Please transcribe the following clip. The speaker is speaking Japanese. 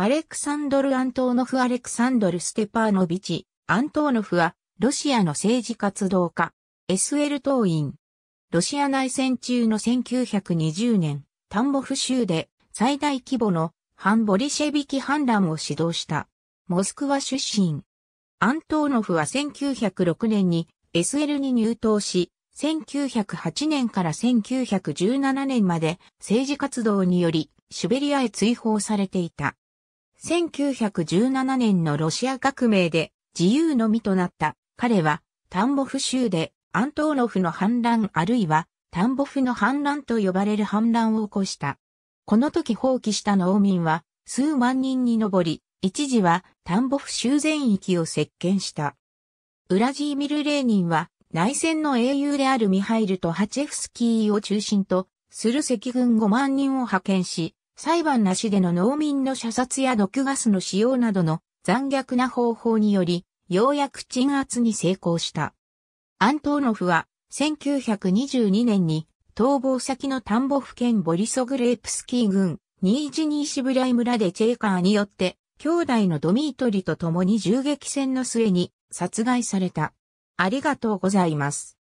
アレクサンドル・アントーノフ・アレクサンドル・ステパーノビチ、アントーノフは、ロシアの政治活動家、SL 党員。ロシア内戦中の1920年、タンボフ州で最大規模の反ボリシェビキ反乱を指導した。モスクワ出身。アントーノフは1906年に SL に入党し、1908年から1917年まで政治活動によりシュベリアへ追放されていた。1917年のロシア革命で自由の身となった彼はタンボフ州でアントーノフの反乱あるいはタンボフの反乱と呼ばれる反乱を起こした。この時放棄した農民は数万人に上り、一時はタンボフ州全域を席巻した。ウラジーミル・レーニンは内戦の英雄であるミハイルとハチェフスキーを中心とする赤軍5万人を派遣し、裁判なしでの農民の射殺や毒ガスの使用などの残虐な方法により、ようやく鎮圧に成功した。アントーノフは、1922年に、逃亡先の田んぼ府県ボリソグレープスキー郡、ニージニーシブライ村でチェーカーによって、兄弟のドミートリと共に銃撃戦の末に殺害された。ありがとうございます。